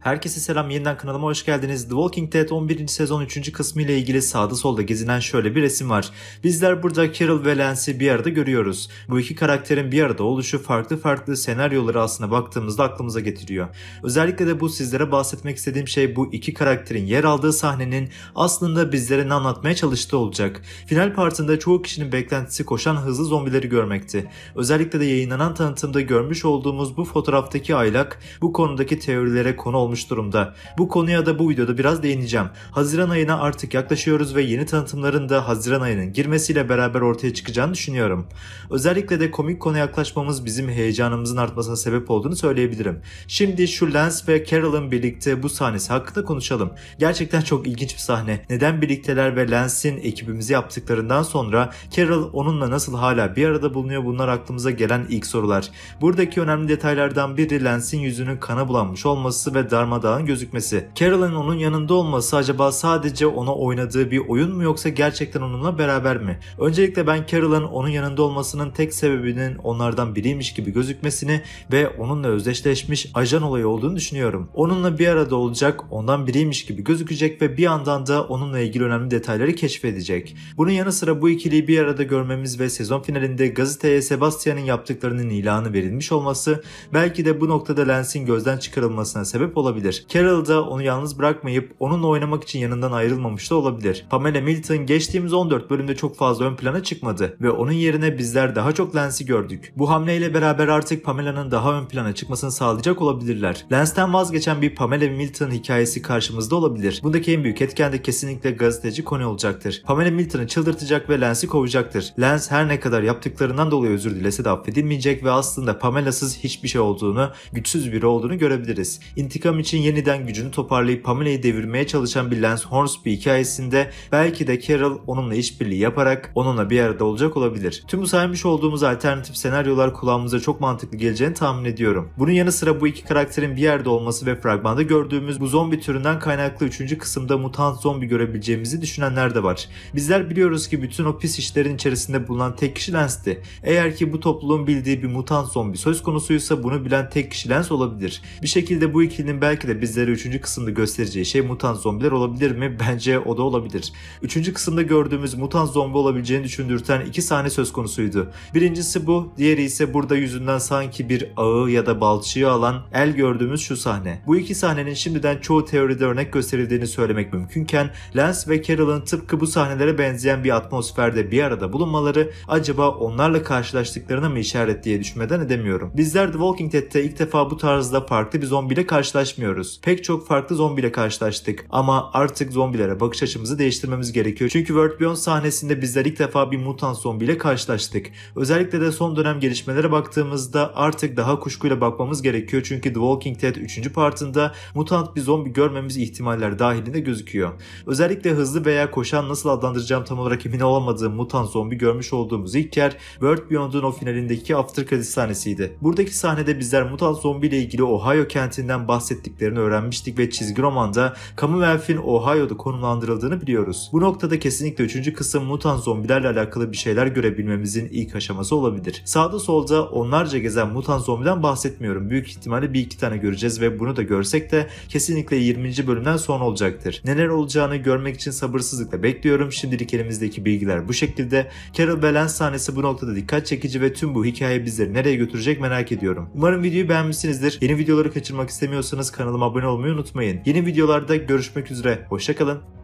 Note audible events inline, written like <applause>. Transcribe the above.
Herkese selam yeniden kanalıma hoş geldiniz. The Walking Dead 11. sezon 3. kısmı ile ilgili sağda solda gezinen şöyle bir resim var. Bizler burada Carol ve Lance'i bir arada görüyoruz. Bu iki karakterin bir arada oluşu farklı farklı senaryoları aslında baktığımızda aklımıza getiriyor. Özellikle de bu sizlere bahsetmek istediğim şey bu iki karakterin yer aldığı sahnenin aslında bizlere ne anlatmaya çalıştığı olacak. Final partında çoğu kişinin beklentisi koşan hızlı zombileri görmekti. Özellikle de yayınlanan tanıtımda görmüş olduğumuz bu fotoğraftaki aylak bu konudaki teorilere konu olmaktadır olmuş durumda. Bu konuya da bu videoda biraz değineceğim. Haziran ayına artık yaklaşıyoruz ve yeni tanıtımların da Haziran ayının girmesiyle beraber ortaya çıkacağını düşünüyorum. Özellikle de komik konu yaklaşmamız bizim heyecanımızın artmasına sebep olduğunu söyleyebilirim. Şimdi şu Lance ve Carol'ın birlikte bu sahnesi hakkında konuşalım. Gerçekten çok ilginç bir sahne. Neden birlikteler ve Lance'in ekibimizi yaptıklarından sonra Carol onunla nasıl hala bir arada bulunuyor bunlar aklımıza gelen ilk sorular. Buradaki önemli detaylardan biri Lance'in yüzünün kana bulanmış olması ve daha darmadağın gözükmesi. Carol'ın onun yanında olması acaba sadece ona oynadığı bir oyun mu yoksa gerçekten onunla beraber mi? Öncelikle ben Carol'ın onun yanında olmasının tek sebebinin onlardan biriymiş gibi gözükmesini ve onunla özdeşleşmiş ajan olayı olduğunu düşünüyorum. Onunla bir arada olacak, ondan biriymiş gibi gözükecek ve bir yandan da onunla ilgili önemli detayları keşfedecek. Bunun yanı sıra bu ikiliyi bir arada görmemiz ve sezon finalinde gazeteye Sebastian'ın yaptıklarının ilanı verilmiş olması belki de bu noktada Lens'in gözden çıkarılmasına sebep olabilir olabilir. Carol da onu yalnız bırakmayıp onunla oynamak için yanından ayrılmamış da olabilir. Pamela Milton geçtiğimiz 14 bölümde çok fazla ön plana çıkmadı ve onun yerine bizler daha çok Lens'i gördük. Bu hamleyle beraber artık Pamela'nın daha ön plana çıkmasını sağlayacak olabilirler. Lens'ten vazgeçen bir Pamela Milton hikayesi karşımızda olabilir. Bundaki en büyük etken de kesinlikle gazeteci konu olacaktır. Pamela Milton'ı çıldırtacak ve Lens'i kovacaktır. Lens her ne kadar yaptıklarından dolayı özür dilese de affedilmeyecek ve aslında Pamela'sız hiçbir şey olduğunu, güçsüz biri olduğunu görebiliriz. İntikam toplum için yeniden gücünü toparlayıp Pamela'yı devirmeye çalışan bir Lance Hornsby hikayesinde belki de Carol onunla işbirliği yaparak onunla bir arada olacak olabilir. Tüm bu saymış olduğumuz alternatif senaryolar kulağımıza çok mantıklı geleceğini tahmin ediyorum. Bunun yanı sıra bu iki karakterin bir yerde olması ve fragmanda gördüğümüz bu zombi türünden kaynaklı 3. kısımda mutant zombi görebileceğimizi düşünenler de var. Bizler biliyoruz ki bütün o pis işlerin içerisinde bulunan tek kişi Lens'ti. Eğer ki bu topluluğun bildiği bir mutant zombi söz konusuysa bunu bilen tek kişi Lens olabilir. Bir şekilde bu ikilinin ben belki de bizlere 3. kısımda göstereceği şey mutant zombiler olabilir mi? <laughs> Bence o da olabilir. 3. kısımda gördüğümüz mutant zombi olabileceğini düşündürten iki sahne söz konusuydu. Birincisi bu, diğeri ise burada yüzünden sanki bir ağı ya da balçığı alan el gördüğümüz şu sahne. Bu iki sahnenin şimdiden çoğu teoride örnek gösterildiğini söylemek mümkünken Lance ve Carol'ın tıpkı bu sahnelere benzeyen bir atmosferde bir arada bulunmaları acaba onlarla karşılaştıklarına mı işaret diye düşünmeden edemiyorum. Bizler The Walking Dead'te ilk defa bu tarzda farklı bir zombiyle karşılaşmıştık karşılaşmıyoruz. Pek çok farklı zombiyle karşılaştık ama artık zombilere bakış açımızı değiştirmemiz gerekiyor. Çünkü World Beyond sahnesinde bizler ilk defa bir mutant zombiyle karşılaştık. Özellikle de son dönem gelişmelere baktığımızda artık daha kuşkuyla bakmamız gerekiyor. Çünkü The Walking Dead 3. partında mutant bir zombi görmemiz ihtimaller dahilinde gözüküyor. Özellikle hızlı veya koşan nasıl adlandıracağım tam olarak emin olamadığım mutant zombi görmüş olduğumuz ilk yer World Beyond'un o finalindeki after credits sahnesiydi. Buradaki sahnede bizler mutant zombi ile ilgili Ohio kentinden bahsettik ettiklerini öğrenmiştik ve çizgi romanda Commonwealth'in Ohio'da konumlandırıldığını biliyoruz. Bu noktada kesinlikle 3. kısım mutan zombilerle alakalı bir şeyler görebilmemizin ilk aşaması olabilir. Sağda solda onlarca gezen mutan zombiden bahsetmiyorum. Büyük ihtimalle bir iki tane göreceğiz ve bunu da görsek de kesinlikle 20. bölümden sonra olacaktır. Neler olacağını görmek için sabırsızlıkla bekliyorum. Şimdilik elimizdeki bilgiler bu şekilde. Carol Belen sahnesi bu noktada dikkat çekici ve tüm bu hikaye bizleri nereye götürecek merak ediyorum. Umarım videoyu beğenmişsinizdir. Yeni videoları kaçırmak istemiyorsanız kanalıma abone olmayı unutmayın. Yeni videolarda görüşmek üzere. Hoşçakalın.